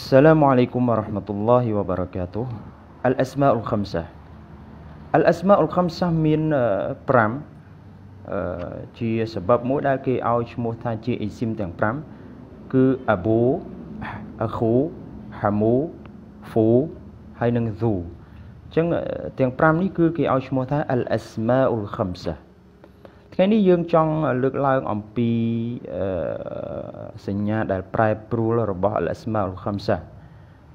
السلام عليكم ورحمة الله وبركاته الأسماء الخمسة الأسماء الخمسة មាន5ជាសបបមួយដែល គេឲ្យឈ្មោះថា ជាអ៊ីស៊ីមទាំង5គឺ Abu Akhu Hamu Fu ហើយនិង Zu អញ្ចឹងទាំង5នេះគឺគេឲ្យឈ្មោះថា Al Asmaul Khamsah ថ្ងៃនេះយើងចង់លើកឡើងអំពីអឺសញ្ញាដែលប្រែប្រួលរបស់អលស្មាលខំសា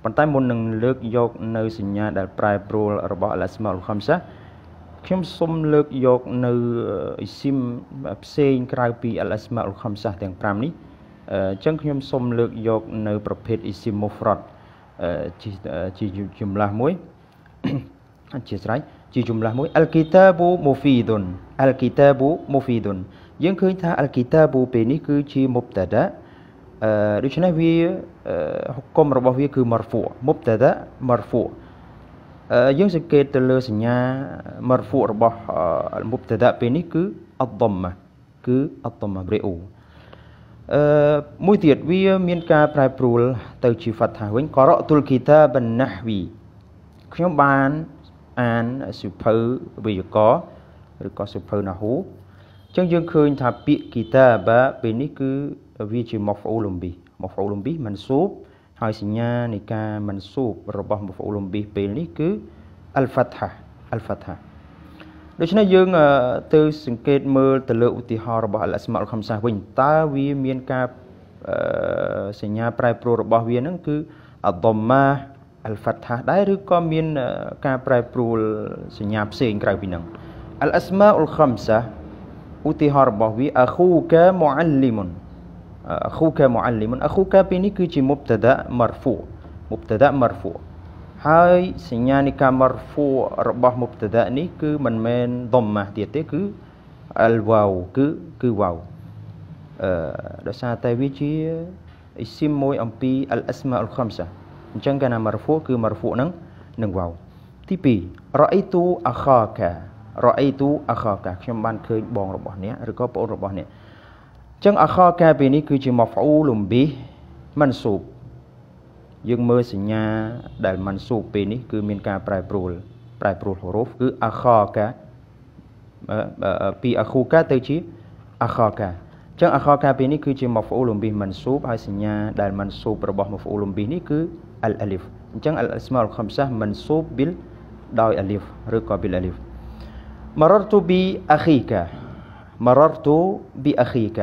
ប៉ុន្តែមុននឹងលើកយកនៅសញ្ញាដែលប្រែប្រួលរបស់អលស្មាលខំសាខ្ញុំសូមលើកយកនៅអ៊ីស៊ីមផ្សេងក្រៅពីអលស្មាលខំសាទាំង5នេះអញ្ចឹងខ្ញុំសូមលើកយកនៅ ប្រភេទអ៊ីស៊ីមូហ្វ្រតជាចម្លាស់មួយអធិស្ឋានជាចម្លាស់មួយអលគីតាប៊ូមូហ្វីឌុនអលគីតាប៊ូមូហ្វីឌុនយើងឃើញថាអលគីតាប៊ូពេលនេះគឺជាមុបតាដាដូច្នេះវាហុកុមរបស់វាគឺ marfu មុបតត marfu យើងសង្កេតទៅលើសញ្ញា marfu របស់មុបតតពេលនេះគឺអត្តមគឺអត្តមរេអ៊ូអឺមួយទៀតវា មានការប្រែប្រួលទៅជាហ្វាត់ថាវិញករអទុលគីតាបណាហវីខ្ញុំបានអានសុភៅវេយ្យាករណ៍ឬក៏សុភៅណាហូអញ្ចឹងយើងឃើញថាពាក្យគីតាបាពេលនេះគឺវាជា maf'ul bih maf'ul bih មិនសូបហើយសញ្ញានៃការមិនសូបរបស់ maf'ul bih ពេលនេះគឺ al fatha al fatha ដូច្នេះយើងទៅសង្កេតមើលទៅលើឧទាហរណ៍របស់ al asma al khamsa វិញតើវាមានការសញ្ញាប្រែប្រួលរបស់វានឹងគឺ ad-dhamma al-fatha ដែរឬក៏មានការប្រែប្រួលសញ្ញាផ្សេងក្រៅពីនឹង al-asma'ul khamsa ឧទាហរណ៍របស់វា akhuka muallimun أخوك معلم អខូកាពេលនេះគឺជា مبتدا مرفوع مبتدا مرفوع ហើយសញ្ញានៃការ مرفوع របស់ مبتدا នេះគឺមិនមែន ضمه ទៀតទេគឺ al waw គឺគឺ waw អឺដោយសារតែវាជាអ៊ីស៊ីមមួយអំពី al asma al khamsa អញ្ចឹងកាលណា مرفوع គឺ مرفوع នឹងនឹង waw ទី2 ra'aytu akhaka ra'aytu akhaka ខ្ញុំបានឃើញបងរបស់អ្នកឬក៏ប្អូនរបស់អ្នកចឹងអខកាលពីនេះគឺជាម៉ហ្វអ៊ូលំប៊ីមិនសូបយើងមើលសញ្ញាដែលមិនសូបពេលនេះគឺមានការប្រែប្រួលប្រែប្រួលហូរូហ្វគឺអខកាពីអខូកាទៅជាអខកាចឹងអខកាពីនេះគឺជាម៉ហ្វអ៊ូលំប៊ីមិនសូបហើយសញ្ញាដែលមិនសូបរបស់ម៉ហ្វអ៊ូលំប៊ីនេះគឺអលអាលីហ្វអញ្ចឹងអលអស្មាលខំសាមិនសូបប៊ីលដោយអាលីហ្វឬក៏ប៊ីលអាលីហ្វ مررت بأخيك مررت بأخيك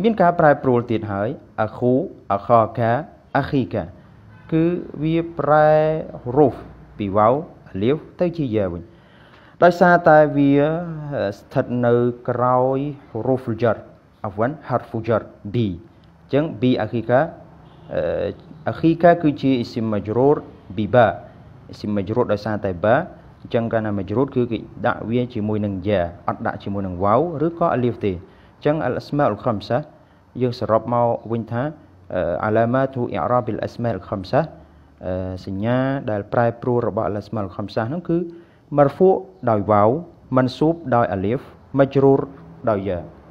មានការប្រែប្រួលទៀតហើយអាខូអាខកាអាខីកាគឺវាប្រែរូបពីវ៉ាវលាវទៅជាយ៉ាវិញដោយសារតែវាស្ថិតនៅក្រោយ rufjar អវ៉ាន់ harfujar b អញ្ចឹង b akhika akhika គឺជា isim majrur bi ba isim majrur ដោយសារតែ ba អញ្ចឹងកាលណា majrur គឺគេដាក់វាជាមួយនឹង ya អត់ដាក់ជាមួយនឹង waw ឬក៏ alif ទេចឹងអលអស្មាអលខំសាយើងសរុបមកវិញថាអាឡាម៉ាទូអ៊ីរ៉ាប៊ីលអស្មាអលខំសាសញ្ញាដែលប្រែប្រួលរបស់អលអស្មាអលខំសាហ្នឹងគឺមរហ្វូដោយវ៉ាវមិនស៊ូបដោយអាលីហ្វមជ្រូរដោយយ៉ា